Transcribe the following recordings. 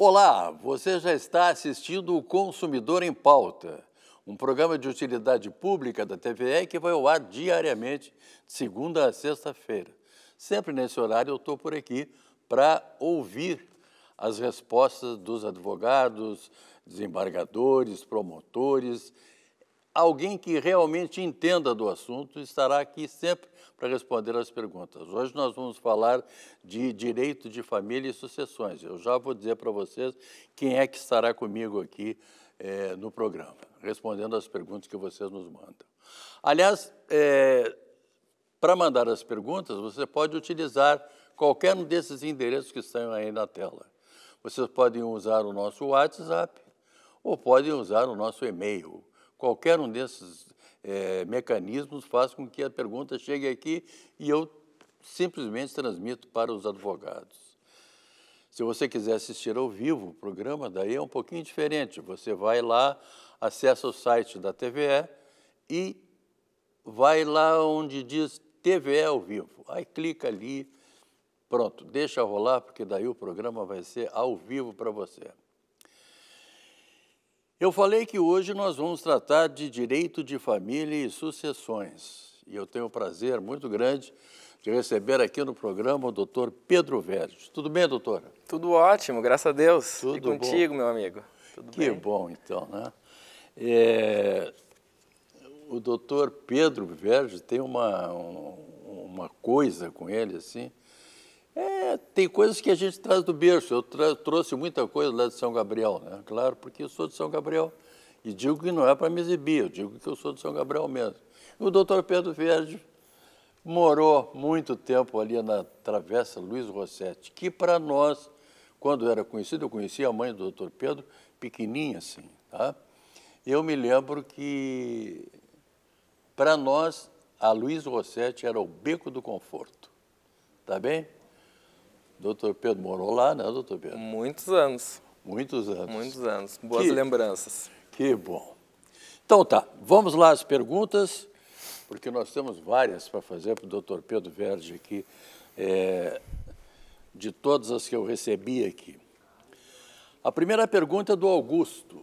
Olá, você já está assistindo o Consumidor em Pauta, um programa de utilidade pública da TVE que vai ao ar diariamente, de segunda a sexta-feira. Sempre nesse horário eu estou por aqui para ouvir as respostas dos advogados, desembargadores, promotores alguém que realmente entenda do assunto estará aqui sempre para responder as perguntas. Hoje nós vamos falar de direito de família e sucessões. Eu já vou dizer para vocês quem é que estará comigo aqui é, no programa, respondendo as perguntas que vocês nos mandam. Aliás, é, para mandar as perguntas, você pode utilizar qualquer um desses endereços que estão aí na tela. Vocês podem usar o nosso WhatsApp ou podem usar o nosso e-mail, Qualquer um desses é, mecanismos faz com que a pergunta chegue aqui e eu simplesmente transmito para os advogados. Se você quiser assistir ao vivo o programa, daí é um pouquinho diferente. Você vai lá, acessa o site da TVE e vai lá onde diz TVE ao vivo. Aí clica ali, pronto, deixa rolar, porque daí o programa vai ser ao vivo para você. Eu falei que hoje nós vamos tratar de direito de família e sucessões. E eu tenho o prazer muito grande de receber aqui no programa o doutor Pedro Verdes. Tudo bem, doutor? Tudo ótimo, graças a Deus. Tudo e contigo, bom. meu amigo. Tudo que bem? bom, então, né? É, o doutor Pedro Verdes tem uma, uma coisa com ele, assim, é, tem coisas que a gente traz do berço. Eu trouxe muita coisa lá de São Gabriel, né? Claro, porque eu sou de São Gabriel. E digo que não é para me exibir, eu digo que eu sou de São Gabriel mesmo. O doutor Pedro Verde morou muito tempo ali na Travessa Luiz Rossetti, que para nós, quando era conhecido, eu conhecia a mãe do doutor Pedro, pequenininha assim, tá? Eu me lembro que, para nós, a Luiz Rossetti era o beco do conforto, tá bem? Doutor Pedro morou lá, né, doutor Pedro? Muitos anos. Muitos anos. Muitos anos. Boas que, lembranças. Que bom. Então tá, vamos lá às perguntas, porque nós temos várias para fazer para o doutor Pedro Verde aqui, é, de todas as que eu recebi aqui. A primeira pergunta é do Augusto,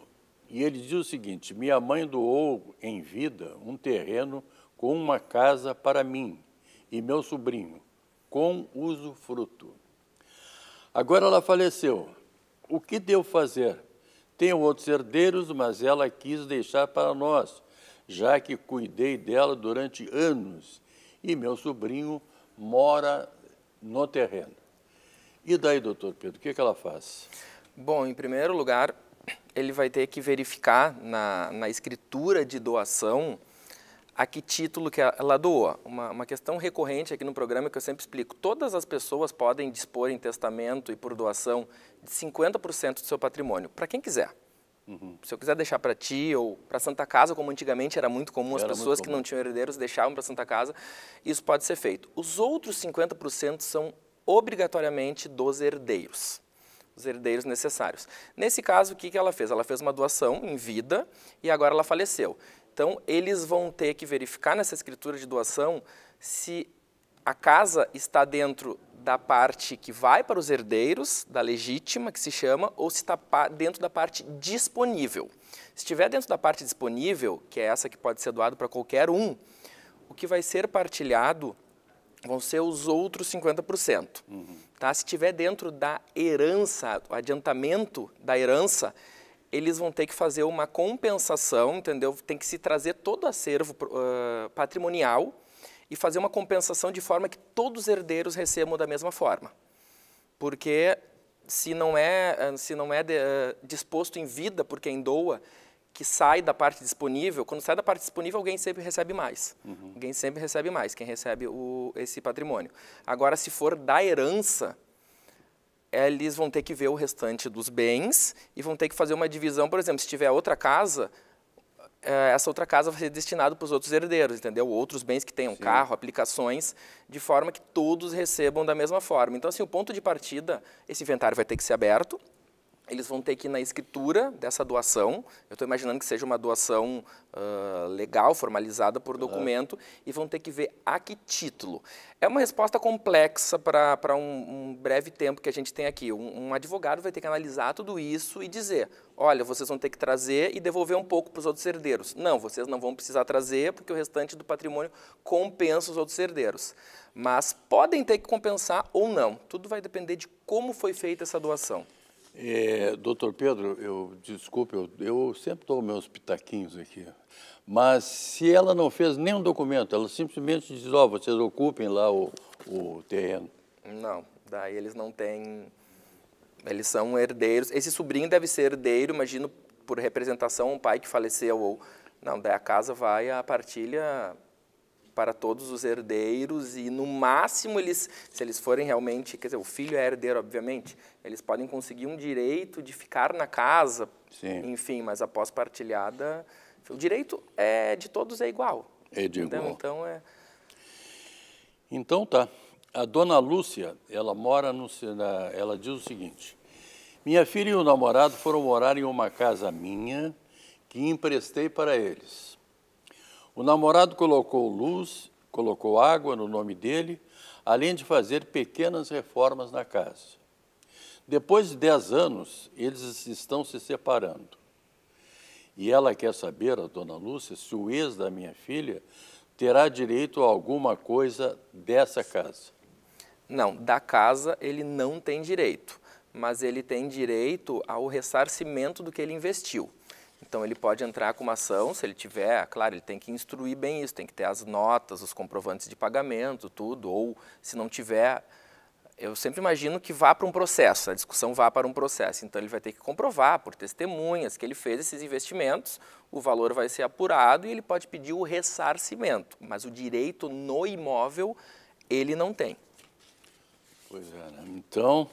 e ele diz o seguinte: Minha mãe doou em vida um terreno com uma casa para mim e meu sobrinho, com usufruto. Agora ela faleceu. O que devo fazer? Tenho outros herdeiros, mas ela quis deixar para nós, já que cuidei dela durante anos e meu sobrinho mora no terreno. E daí, doutor Pedro, o que, que ela faz? Bom, em primeiro lugar, ele vai ter que verificar na, na escritura de doação a que título que ela doou. Uma, uma questão recorrente aqui no programa que eu sempre explico. Todas as pessoas podem dispor em testamento e por doação de 50% do seu patrimônio, para quem quiser. Uhum. Se eu quiser deixar para ti ou para Santa Casa, como antigamente era muito comum, era as pessoas comum. que não tinham herdeiros deixavam para Santa Casa, isso pode ser feito. Os outros 50% são obrigatoriamente dos herdeiros, os herdeiros necessários. Nesse caso, o que, que ela fez? Ela fez uma doação em vida e agora ela faleceu. Então, eles vão ter que verificar nessa escritura de doação se a casa está dentro da parte que vai para os herdeiros, da legítima, que se chama, ou se está dentro da parte disponível. Se estiver dentro da parte disponível, que é essa que pode ser doado para qualquer um, o que vai ser partilhado vão ser os outros 50%. Uhum. Tá? Se estiver dentro da herança, o adiantamento da herança, eles vão ter que fazer uma compensação, entendeu? Tem que se trazer todo o acervo uh, patrimonial e fazer uma compensação de forma que todos os herdeiros recebam da mesma forma. Porque se não é, se não é de, uh, disposto em vida por quem doa, que sai da parte disponível, quando sai da parte disponível, alguém sempre recebe mais. Uhum. Alguém sempre recebe mais, quem recebe o, esse patrimônio. Agora, se for da herança, é, eles vão ter que ver o restante dos bens e vão ter que fazer uma divisão. Por exemplo, se tiver outra casa, é, essa outra casa vai ser destinada para os outros herdeiros, entendeu? Outros bens que tenham Sim. carro, aplicações, de forma que todos recebam da mesma forma. Então, assim, o ponto de partida, esse inventário vai ter que ser aberto, eles vão ter que ir na escritura dessa doação, eu estou imaginando que seja uma doação uh, legal, formalizada por documento, uhum. e vão ter que ver a que título. É uma resposta complexa para um, um, breve tempo que a gente tem aqui. Um, um, advogado vai ter que analisar tudo isso e dizer, olha, vocês vão ter que trazer e devolver um pouco para os outros herdeiros. Não, vocês não vão precisar trazer, porque o restante do patrimônio compensa os outros herdeiros. Mas podem ter que compensar ou não. Tudo vai depender de como foi feita essa doação. É, doutor Pedro, eu desculpe, eu, eu sempre dou meus pitaquinhos aqui, mas se ela não fez nenhum documento, ela simplesmente diz, ó, oh, vocês ocupem lá o, o terreno. Não, daí eles não têm, eles são herdeiros. Esse sobrinho deve ser herdeiro, imagino, por representação, um pai que faleceu ou... Não, daí a casa vai à partilha para todos os herdeiros e no máximo eles, se eles forem realmente, quer dizer, o filho é herdeiro, obviamente, eles podem conseguir um direito de ficar na casa, Sim. enfim, mas após partilhada, o direito é de todos é igual. É de igual. Então é. Então tá. A dona Lúcia, ela mora no, ela diz o seguinte: minha filha e o namorado foram morar em uma casa minha que emprestei para eles. O namorado colocou luz, colocou água no nome dele, além de fazer pequenas reformas na casa. Depois de dez anos, eles estão se separando. E ela quer saber, a dona Lúcia, se o ex da minha filha terá direito a alguma coisa dessa casa. Não, da casa ele não tem direito, mas ele tem direito ao ressarcimento do que ele investiu. Então ele pode entrar com uma ação, se ele tiver, ah, claro, ele tem que instruir bem isso, tem que ter as notas, os comprovantes de pagamento, tudo, ou se não tiver, eu sempre imagino que vá para um processo, a discussão vá para um processo. Então ele vai ter que comprovar por testemunhas que ele fez esses investimentos, o valor vai ser apurado e ele pode pedir o ressarcimento, mas o direito no imóvel ele não tem. Pois é, né? então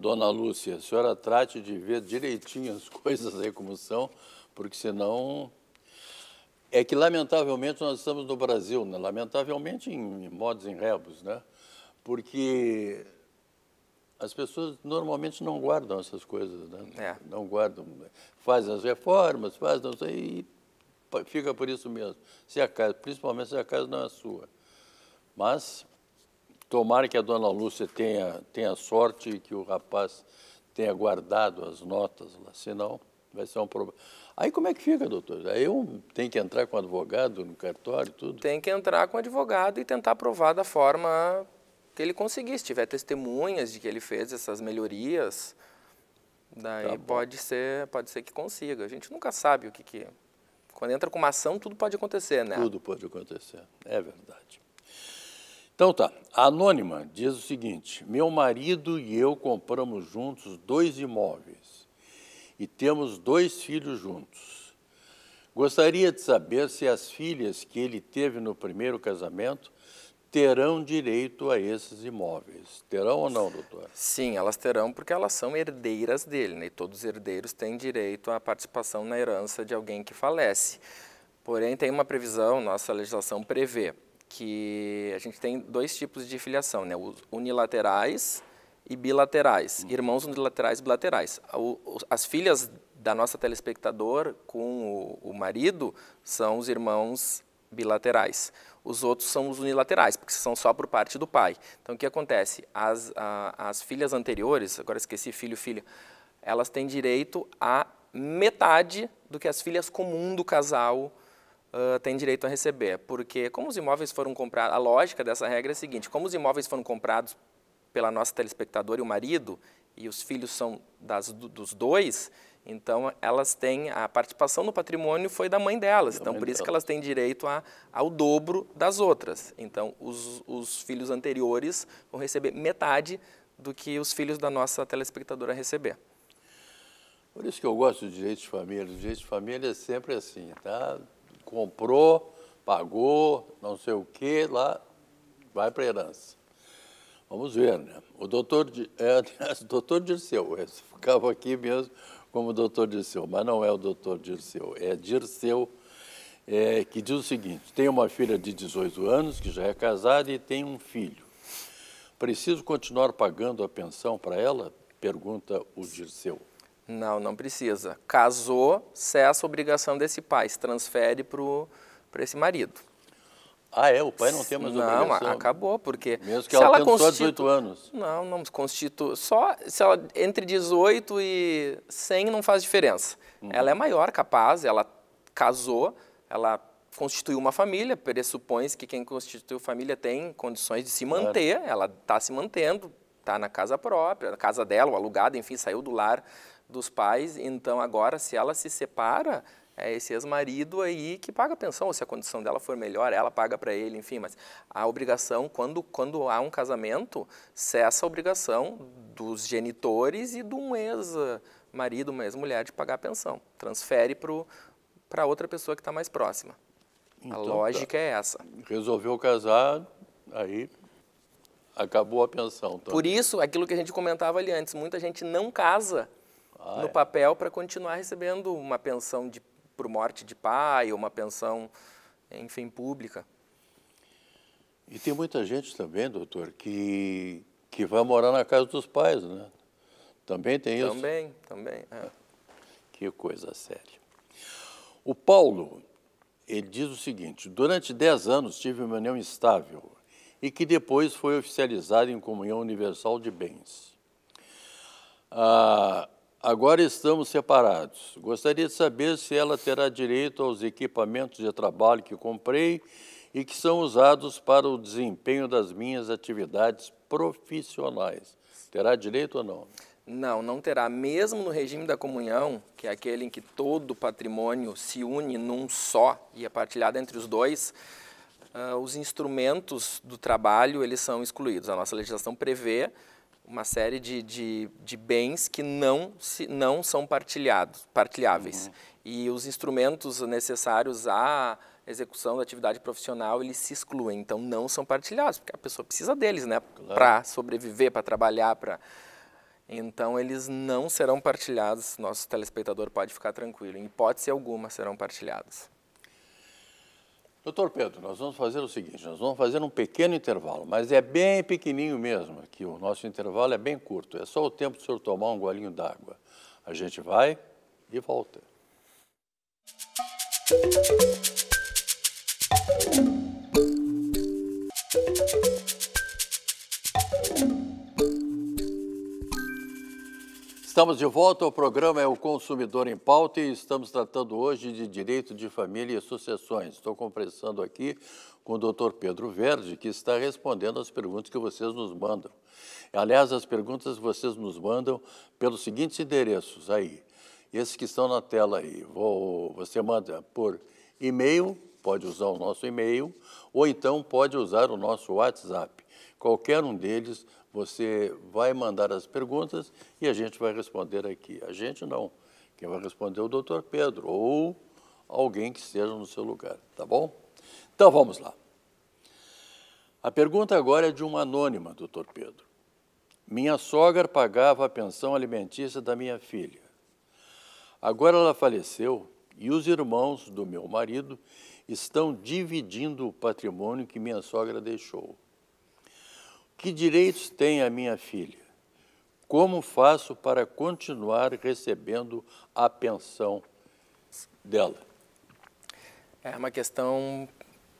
Dona Lúcia, a senhora trate de ver direitinho as coisas aí como são, porque senão. É que, lamentavelmente, nós estamos no Brasil, né? lamentavelmente em modos em rebos, né? porque as pessoas normalmente não guardam essas coisas, né? É. não guardam, fazem as reformas, fazem não sei, e fica por isso mesmo, se a casa, principalmente se a casa não é sua. Mas Tomara que a dona Lúcia tenha, tenha sorte e que o rapaz tenha guardado as notas lá, senão vai ser um problema. Aí como é que fica, doutor? Aí eu tem que entrar com advogado no cartório, tudo? Tem que entrar com advogado e tentar provar da forma que ele conseguir. Se tiver testemunhas de que ele fez essas melhorias, daí tá pode, ser, pode ser que consiga. A gente nunca sabe o que, que... É. Quando entra com uma ação, tudo pode acontecer, né? Tudo pode acontecer, é verdade. Então tá, a anônima diz o seguinte: meu marido e eu compramos juntos dois imóveis e temos dois filhos juntos. Gostaria de saber se as filhas que ele teve no primeiro casamento terão direito a esses imóveis. Terão ou não, doutor? Sim, elas terão porque elas são herdeiras dele, né? E todos os herdeiros têm direito à participação na herança de alguém que falece. Porém, tem uma previsão, nossa legislação prevê que a gente tem dois tipos de filiação, né? Os unilaterais e bilaterais, uhum. irmãos unilaterais e bilaterais. as filhas da nossa telespectador com o, marido são os irmãos bilaterais. Os outros são os unilaterais, porque são só por parte do pai. Então, o que acontece? As, a, as filhas anteriores, agora esqueci, filho, filha, elas têm direito a metade do que as filhas comum do casal Uh, tem direito a receber, porque como os imóveis foram comprados, a lógica dessa regra é a seguinte, como os imóveis foram comprados pela nossa telespectadora e o marido, e os filhos são das, dos dois, então elas têm, a participação no patrimônio foi da mãe delas, da então mãe por isso dela. que elas têm direito a, ao dobro das outras. Então os, os filhos anteriores vão receber metade do que os filhos da nossa telespectadora receber. Por isso que eu gosto de direitos de família. O direito de família é sempre assim, tá? comprou, pagou, não sei o que, lá vai para a herança. Vamos ver, né? O doutor, é, o doutor Dirceu, esse ficava aqui mesmo como doutor Dirceu, mas não é o doutor Dirceu, é Dirceu, é, que diz o seguinte, tem uma filha de 18 anos, que já é casada, e tem um filho. Preciso continuar pagando a pensão para ela? Pergunta o Dirceu. Não, não precisa. Casou, cessa a obrigação desse pai, se transfere para esse marido. Ah, é? O pai não tem mais não, obrigação? Não, acabou, porque... Mesmo que ela, ela constitu... só 18 anos? Não, não constitui... Só se ela entre 18 e 100 não faz diferença. Uhum. Ela é maior, capaz, ela casou, ela constituiu uma família, pressupõe que quem constituiu família tem condições de se manter, claro. ela está se mantendo, está na casa própria, na casa dela, alugada, enfim, saiu do lar dos pais, então agora se ela se separa, é esse ex-marido aí que paga a pensão, ou se a condição dela for melhor, ela paga para ele, enfim, mas a obrigação, quando, quando há um casamento, cessa a obrigação dos genitores e de um ex-marido, uma ex-mulher de pagar a pensão. Transfere para outra pessoa que está mais próxima. Então, a tá. lógica tá. é essa. Resolveu casar, aí acabou a pensão. Então. Por isso, aquilo que a gente comentava ali antes, muita gente não casa no papel para continuar recebendo uma pensão de, por morte de pai, ou uma pensão, enfim, pública. E tem muita gente também, doutor, que, que vai morar na casa dos pais, né? Também tem também, isso? Também, também. É. Que coisa séria. O Paulo, ele diz o seguinte: durante 10 anos tive uma união estável e que depois foi oficializada em comunhão universal de bens. Ah, Agora estamos separados. Gostaria de saber se ela terá direito aos equipamentos de trabalho que comprei e que são usados para o desempenho das minhas atividades profissionais. Terá direito ou não? Não, não terá. Mesmo no regime da comunhão, que é aquele em que todo o patrimônio se une num só e é partilhado entre os dois, uh, os instrumentos do trabalho eles são excluídos. A nossa legislação prevê uma série de, de, de bens que não, se, não são partilhados, partilháveis. Uhum. E os instrumentos necessários à execução da atividade profissional, eles se excluem, então não são partilhados, porque a pessoa precisa deles, né? Claro. Para sobreviver, para trabalhar, para... Então, eles não serão partilhados, nosso telespectador pode ficar tranquilo. Em hipótese alguma, serão partilhados. Doutor Pedro, nós vamos fazer o seguinte, nós vamos fazer um pequeno intervalo, mas é bem pequenininho mesmo, que o nosso intervalo é bem curto, é só o tempo do senhor tomar um golinho d'água. A gente vai e volta. Música Estamos de volta, o programa é o Consumidor em Pauta e estamos tratando hoje de direito de família e sucessões. Estou conversando aqui com o doutor Pedro Verde, que está respondendo as perguntas que vocês nos mandam. Aliás, as perguntas vocês nos mandam pelos seguintes endereços aí, esses que estão na tela aí. Vou, você manda por e-mail, pode usar o nosso e-mail, ou então pode usar o nosso WhatsApp. Qualquer um deles, você vai mandar as perguntas e a gente vai responder aqui. A gente não. Quem vai responder é o doutor Pedro ou alguém que esteja no seu lugar, tá bom? Então vamos lá. A pergunta agora é de uma anônima, doutor Pedro. Minha sogra pagava a pensão alimentícia da minha filha. Agora ela faleceu e os irmãos do meu marido estão dividindo o patrimônio que minha sogra deixou. Que direitos tem a minha filha? Como faço para continuar recebendo a pensão dela? É uma questão um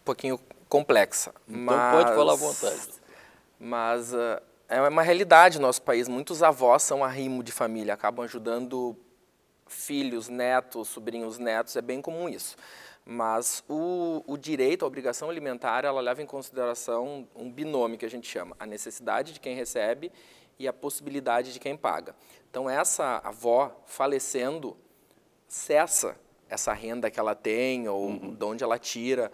pouquinho complexa. Então mas, pode falar à vontade. Mas uh, é uma realidade no nosso país. Muitos avós são arrimo de família, acabam ajudando filhos, netos, sobrinhos, netos. É bem comum isso. Mas o, o, direito à obrigação alimentar, ela leva em consideração um binômio que a gente chama, a necessidade de quem recebe e a possibilidade de quem paga. Então, essa avó falecendo, cessa essa renda que ela tem ou uhum. de onde ela tira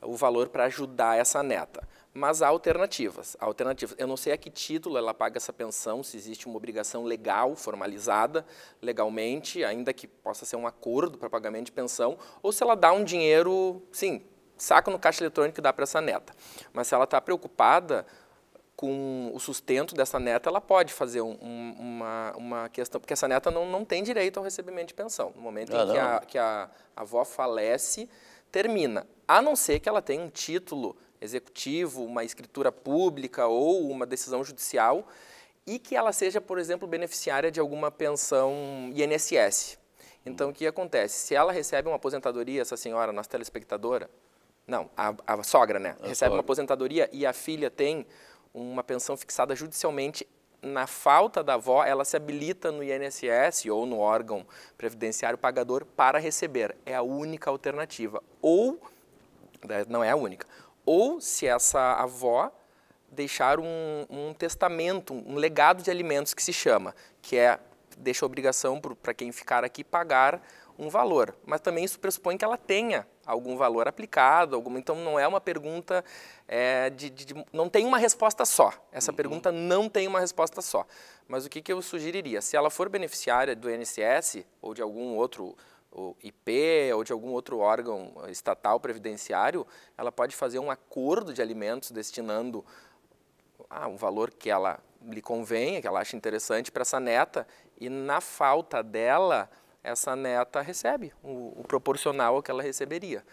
o valor para ajudar essa neta. Mas há alternativas. Há alternativas. Eu não sei a que título ela paga essa pensão, se existe uma obrigação legal, formalizada, legalmente, ainda que possa ser um acordo para pagamento de pensão, ou se ela dá um dinheiro, sim, saca no caixa eletrônico e dá para essa neta. Mas se ela está preocupada com o sustento dessa neta, ela pode fazer um, uma, uma questão, porque essa neta não, não tem direito ao recebimento de pensão. No momento ah, em que a, que a avó falece, termina. A não ser que ela tenha um título executivo, uma escritura pública ou uma decisão judicial e que ela seja, por exemplo, beneficiária de alguma pensão INSS. Então, o que acontece? Se ela recebe uma aposentadoria, essa senhora, nossa telespectadora, não, a, a sogra, né? A recebe sogra. uma aposentadoria e a filha tem uma pensão fixada judicialmente na falta da avó, ela se habilita no INSS ou no órgão previdenciário pagador para receber. É a única alternativa. Ou, né, não é a única, ou se essa avó deixar um, um testamento, um legado de alimentos que se chama, que é deixa obrigação para quem ficar aqui pagar um valor, mas também isso pressupõe que ela tenha algum valor aplicado, alguma, então não é uma pergunta é, de, de, de, não tem uma resposta só. Essa uhum. pergunta não tem uma resposta só. Mas o que, que eu sugeriria? Se ela for beneficiária do INSS ou de algum outro o IP ou de algum outro órgão estatal previdenciário, ela pode fazer um acordo de alimentos destinando ah, um valor que ela lhe convenha, que ela acha interessante para essa neta, e na falta dela, essa neta recebe o, o proporcional ao que ela receberia.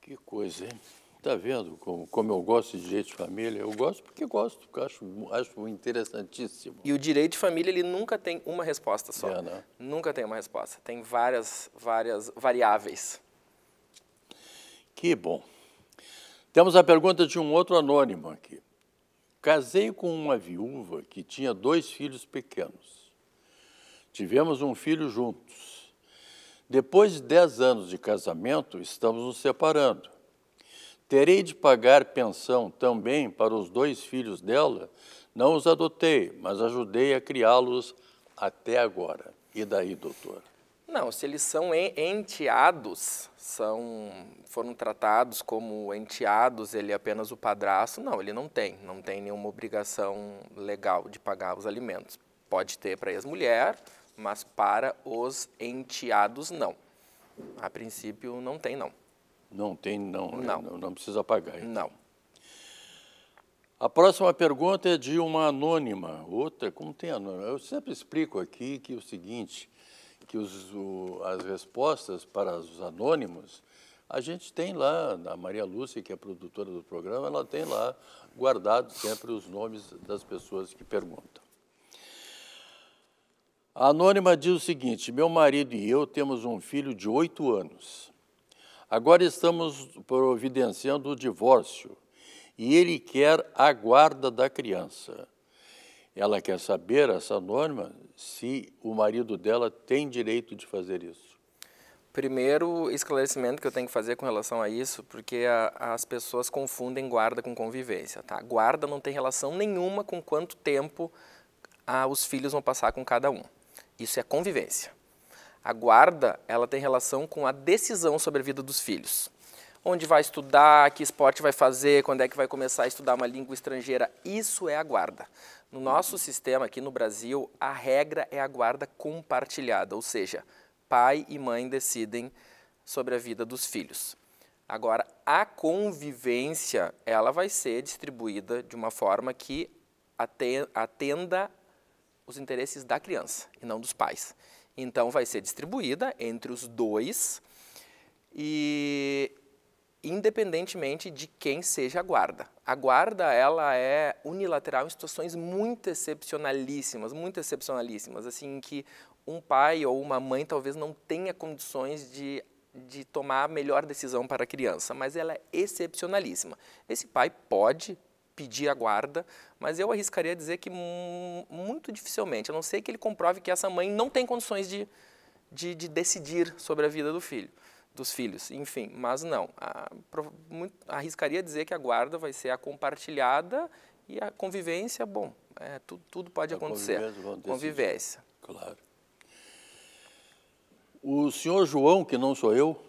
Que coisa, hein? Está vendo como, como, eu gosto de direito de família? Eu gosto porque gosto, porque acho, acho interessantíssimo. E o direito de família, ele nunca tem uma resposta só. É, né? Nunca tem uma resposta. Tem várias, várias variáveis. Que bom. Temos a pergunta de um outro anônimo aqui. Casei com uma viúva que tinha dois filhos pequenos. Tivemos um filho juntos. Depois de dez anos de casamento, estamos nos separando Terei de pagar pensão também para os dois filhos dela? Não os adotei, mas ajudei a criá-los até agora. E daí, doutor? Não, se eles são enteados, são, foram tratados como enteados, ele é apenas o padrasto, não, ele não tem, não tem nenhuma obrigação legal de pagar os alimentos. Pode ter para ex-mulher, mas para os enteados, não. A princípio, não tem, não. Não tem, não. É, não, não, não precisa pagar. Então. Não. A próxima pergunta é de uma anônima. Outra, como tem anônima? Eu sempre explico aqui que é o seguinte, que os, o, as respostas para os anônimos, a gente tem lá, a Maria Lúcia, que é produtora do programa, ela tem lá guardado sempre os nomes das pessoas que perguntam. A anônima diz o seguinte, meu marido e eu temos um filho de oito anos. Agora estamos providenciando o divórcio e ele quer a guarda da criança. Ela quer saber, essa norma, se o marido dela tem direito de fazer isso. Primeiro esclarecimento que eu tenho que fazer com relação a isso, porque a, as pessoas confundem guarda com convivência. Tá? Guarda não tem relação nenhuma com quanto tempo a, ah, os filhos vão passar com cada um. Isso é convivência. A guarda, ela tem relação com a decisão sobre a vida dos filhos. Onde vai estudar, que esporte vai fazer, quando é que vai começar a estudar uma língua estrangeira, isso é a guarda. No nosso sistema aqui no Brasil, a regra é a guarda compartilhada, ou seja, pai e mãe decidem sobre a vida dos filhos. Agora, a convivência, ela vai ser distribuída de uma forma que atenda os interesses da criança e não dos pais. Então vai ser distribuída entre os dois e independentemente de quem seja a guarda. A guarda ela é unilateral em situações muito excepcionalíssimas, muito excepcionalíssimas, assim que um pai ou uma mãe talvez não tenha condições de de tomar a melhor decisão para a criança, mas ela é excepcionalíssima. Esse pai pode pedir a guarda, mas eu arriscaria dizer que muito dificilmente, a não ser que ele comprove que essa mãe não tem condições de, de, de decidir sobre a vida do filho, dos filhos, enfim, mas não, a, muito, arriscaria dizer que a guarda vai ser a compartilhada e a convivência, bom, é, tudo pode a acontecer, convivência, convivência. Claro. O senhor João, que não sou eu,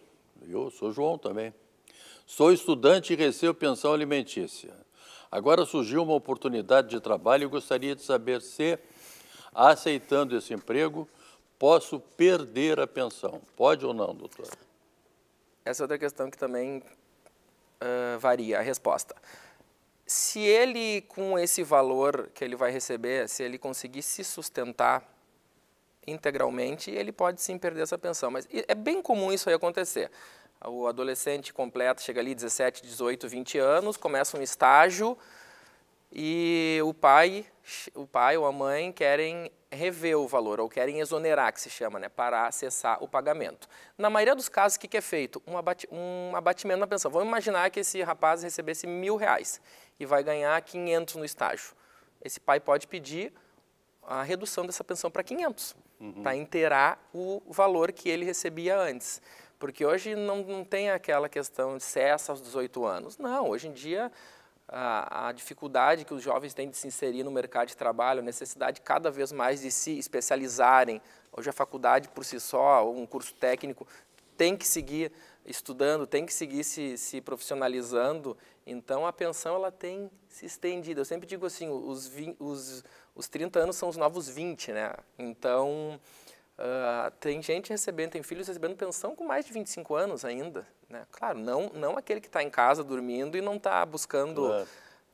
eu sou João também, sou estudante e recebo pensão alimentícia Agora surgiu uma oportunidade de trabalho e gostaria de saber se, aceitando esse emprego, posso perder a pensão. Pode ou não, doutor? Essa é outra questão que também uh, varia a resposta. Se ele, com esse valor que ele vai receber, se ele conseguir se sustentar integralmente, ele pode sim perder essa pensão. Mas é bem comum isso aí acontecer. O adolescente completa, chega ali 17, 18, 20 anos, começa um estágio e o pai, o pai ou a mãe querem rever o valor ou querem exonerar, que se chama, né, para acessar o pagamento. Na maioria dos casos, o que, que é feito? Um, um abatimento na pensão. Vamos imaginar que esse rapaz recebesse mil reais e vai ganhar 500 no estágio. Esse pai pode pedir a redução dessa pensão para 500, uhum. para inteirar o valor que ele recebia antes. Porque hoje não, não tem aquela questão de cessa aos 18 anos. Não, hoje em dia a, a, dificuldade que os jovens têm de se inserir no mercado de trabalho, a necessidade cada vez mais de se especializarem. Hoje a faculdade por si só, um curso técnico, tem que seguir estudando, tem que seguir se, se profissionalizando. Então a pensão ela tem se estendido. Eu sempre digo assim, os, os, os 30 anos são os novos 20, né? Então ah, tem gente recebendo, tem filhos recebendo pensão com mais de 25 anos ainda. Né? Claro, não, não aquele que está em casa dormindo e não está buscando claro.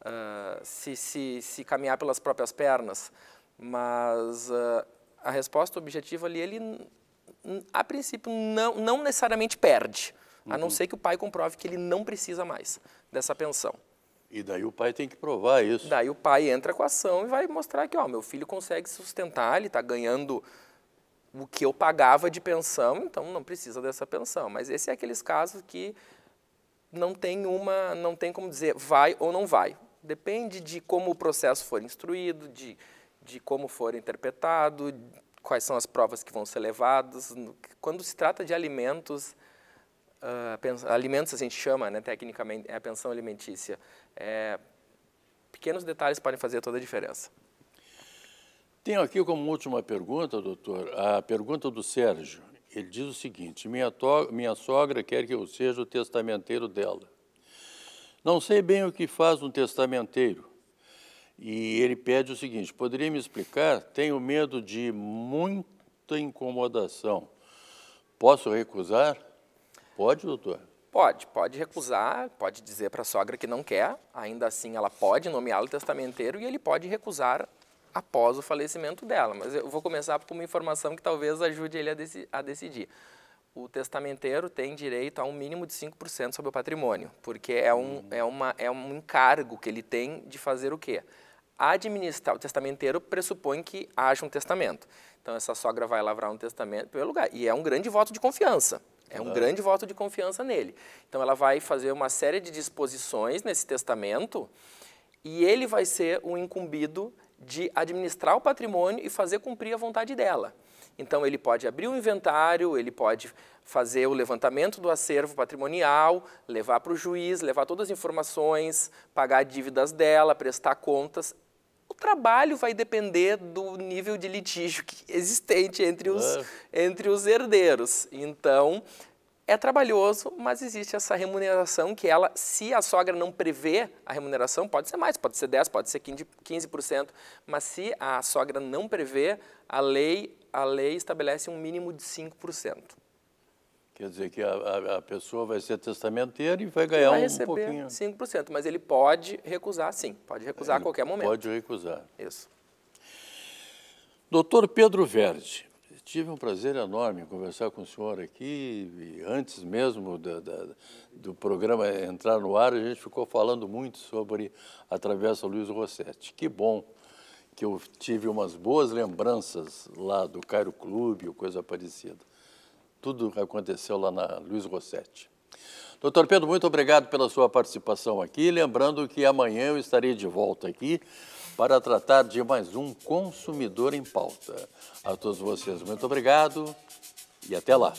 uh, se, se, se caminhar pelas próprias pernas. Mas uh, a resposta objetiva ali, ele, a princípio, não, não necessariamente perde, uhum. a não uhum. ser que o pai comprove que ele não precisa mais dessa pensão. E daí o pai tem que provar isso. Daí o pai entra com a ação e vai mostrar que, ó, meu filho consegue se sustentar, ele está ganhando o que eu pagava de pensão, então não precisa dessa pensão. Mas esse é aqueles casos que não tem uma, não tem como dizer vai ou não vai. Depende de como o processo for instruído, de, de como for interpretado, quais são as provas que vão ser levadas. Quando se trata de alimentos, uh, alimentos a gente chama, né, tecnicamente, é a pensão alimentícia. É, pequenos detalhes podem fazer toda a diferença. Tenho aqui como última pergunta, doutor, a pergunta do Sérgio. Ele diz o seguinte: minha, to, minha sogra quer que eu seja o testamenteiro dela. Não sei bem o que faz um testamenteiro. E ele pede o seguinte: poderia me explicar? Tenho medo de muita incomodação. Posso recusar? Pode, doutor? Pode, pode recusar, pode dizer para a sogra que não quer, ainda assim ela pode nomeá-lo testamenteiro e ele pode recusar após o falecimento dela. Mas eu vou começar por uma informação que talvez ajude ele a, deci a decidir. O testamenteiro tem direito a um mínimo de 5% sobre o patrimônio, porque é um, hum. é, uma, é um encargo que ele tem de fazer o quê? Administrar. O testamenteiro pressupõe que haja um testamento. Então, essa sogra vai lavrar um testamento em primeiro lugar. E é um grande voto de confiança. É um grande voto de confiança nele. Então, ela vai fazer uma série de disposições nesse testamento e ele vai ser o incumbido de administrar o patrimônio e fazer cumprir a vontade dela. Então, ele pode abrir o um inventário, ele pode fazer o levantamento do acervo patrimonial, levar para o juiz, levar todas as informações, pagar dívidas dela, prestar contas. O trabalho vai depender do nível de litígio existente entre os, entre os herdeiros. Então, é trabalhoso, mas existe essa remuneração que ela, se a sogra não prevê a remuneração, pode ser mais, pode ser 10, pode ser 15%, mas se a sogra não prevê, a lei, a lei estabelece um mínimo de 5%. Quer dizer que a, a, pessoa vai ser testamenteira e vai ganhar vai um pouquinho. 5%, mas ele pode recusar, sim. Pode recusar ele a qualquer momento. Pode recusar. Isso. Doutor Pedro Verde, Tive um prazer enorme conversar com o senhor aqui. antes mesmo da, da, do programa entrar no ar, a gente ficou falando muito sobre a Travessa Luiz Rossetti. Que bom que eu tive umas boas lembranças lá do Cairo Clube ou coisa parecida. Tudo aconteceu lá na Luiz Rossetti. Doutor Pedro, muito obrigado pela sua participação aqui. Lembrando que amanhã eu estarei de volta aqui para tratar de mais um Consumidor em Pauta. A todos vocês, muito obrigado e até lá.